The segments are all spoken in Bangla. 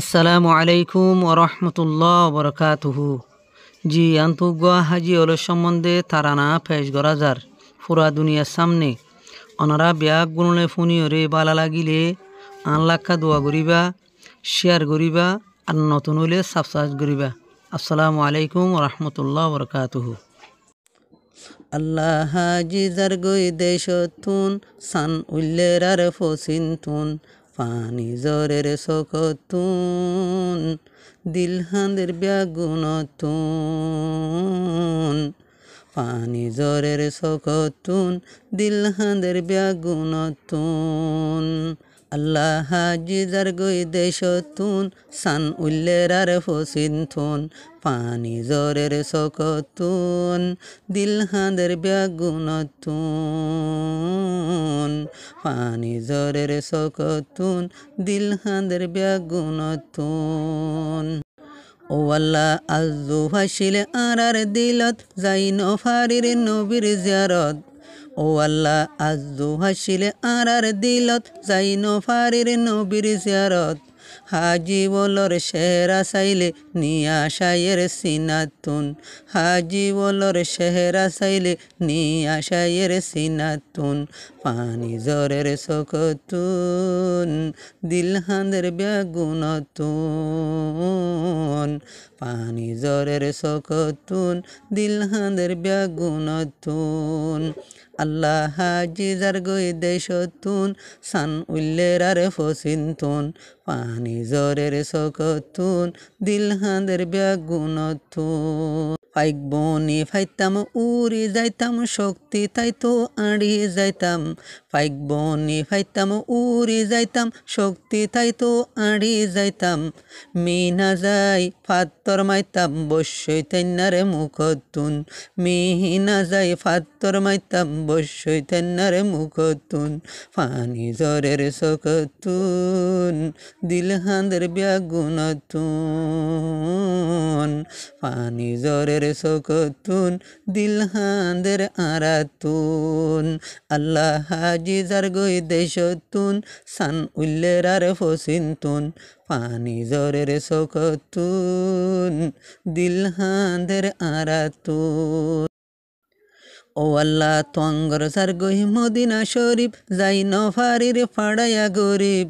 আসসালামু আলাইকুম ওরহমতুল্লাহ বরকাতুহু জি আন্তঃগুয়া হাজি অল সম্বন্ধে তারানা ফেস গরাজার পুরা দুনিয়ার সামনে অনারা ব্যাগ গুণলে ওরে বালা লাগিলে আনলাক্ষা দোয়া গরিবা শেয়ার গরিবা আর নতুন হইলে সাবসাজ গরিবা আসসালামু আলাইকুম রহমতুল্লাহ বরকাতুহু আল্লাহ হাজিজার গই দেশ তুন সান উল্লেরার ফসিন তুন পানি জরের সকতুন দিলহান্দের ব্যাগুনতুন পানি জরের সকতুন দিলহান্দের ব্যাগুনতুন আল্লাহ হাজিদার গই দেশ তুন সান আর ফসিন থুন পানি জরের হাঁদের ব্যাগুন তুন পানি জরের হাঁদের ব্যাগুন তুন ও আল্লাহ আজু হাসিলে আর দিলত যাই নফারির নবীর জারত ও আল্লাহ আজ হাসিলে আরার দিলত যাই নফারির নবীর জিয়ারত হাজি বলর শেহরা চাইলে নিয়া সাইয়ের সিনাতুন হাজি বলর শেহরা চাইলে নিয়া সাইয়ের সিনাতুন পানি জ্বরের সকতুন হাঁদের ব্যাগুণতুন পানি জ্বরের সকতুন হাঁদের ব্যাগুণতুন আল্লাহ হাজিজার গই দেশতুন সান উল্লের উল্লেরার ফসিনতুন পানি জরের শকতুন দিল হাঁদের ব্যাগুনতুন পাইক বনে ফাইতাম উড়ে যাইতাম শক্তি তাই তো আড়িয়ে যাইতাম পাইক বনে ফাইতাম উড়ে যাইতাম শক্তি তাই তো আড়িয়ে যাইতাম মিনা যাই ফাত্তর মাইতাম বসই তেন্নারে মুখতুন মিহিনা যাই ফাত্তর মাইতাম বসই তেন্নারে মুখতুন পানি জ্বরের সকতুন হাঁদের ব্যাগুনতুন ফানি জরের সকতুন হাঁদের আরাতুন আল্লাহ হাজি জার গই দেশতুন সান উল্লের আর ফসিনতুন পানি জরের সকতুন হাঁদের আরাতুন ও আল্লাহ তঙ্গর সার গহি মদিনা শরীফ যাই নফারির ফাড়াইয়া গরিব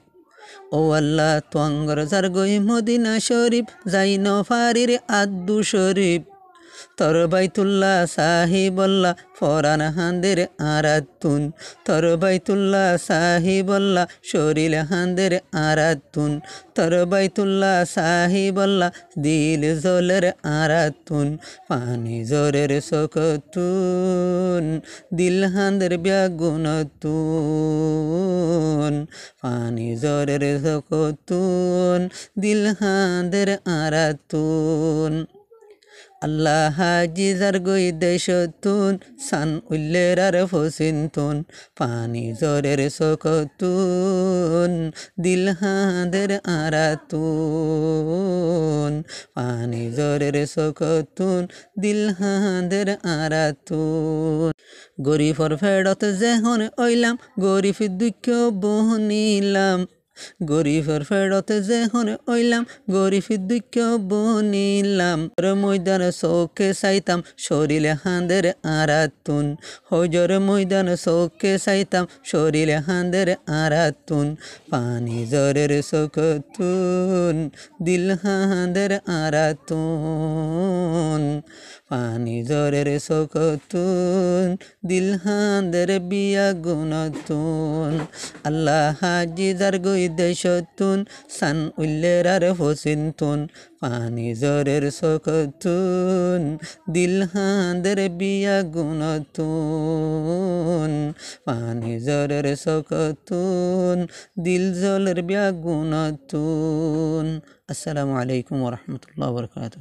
ও আল্লাহ তঙ্গর সার গহি মদিনা শরীফ যাই নফারির আদু শরীফ তরবাইতুল্লাহ সাহিবল্লাহ ফরান হান্দের আরাতুন তরবাইতুল্লাহ সাহিবল্লাহ শরীর হান্দের আরাতুন তরবাইতুল্লাহ সাহিবল্লাহ দিল জলের আরাতুন পানি জোরের শকতুন দিল হান্দের ব্যাগুনতুন পানি জোরের শকতুন দিল হান্দের আরাতুন আল্লাহ হাজিজার গই দেশ তুন সান উল্লের আর ফসিন তুন পানি জরের শোক তুন দিল হাঁদের আরা তুন পানি জরের শোক তুন দিল হাঁদের আরা তুন গরিফর ফেরত যেহন ওইলাম গরিফ দুঃখ বহনিলাম গরিফের ফেরতে যে হনে ওইলাম গরিবের দুঃখ বনিলাম ময়দান চৌকে চাইতাম শরীরে হাঁদের আরাতুন হজর ময়দান চৌকে চাইতাম শরীরে হাঁদের আরাতুন পানি জরের চকতুন দিল হাঁদের আরাতুন পানি জরের তুন দিল হাঁদের বিয়া গুণতুন আল্লাহ যার গই দেশতুন সান উল্লেরার হোসিনতুন পানি জরের সকতুন দিলহাদের বিয়া গুণতুন পানি জরের সকতুন দিল জলের বিয়া গুণতুন আসসালামু আলাইকুম ওরহমতুল্লাহ বরকাত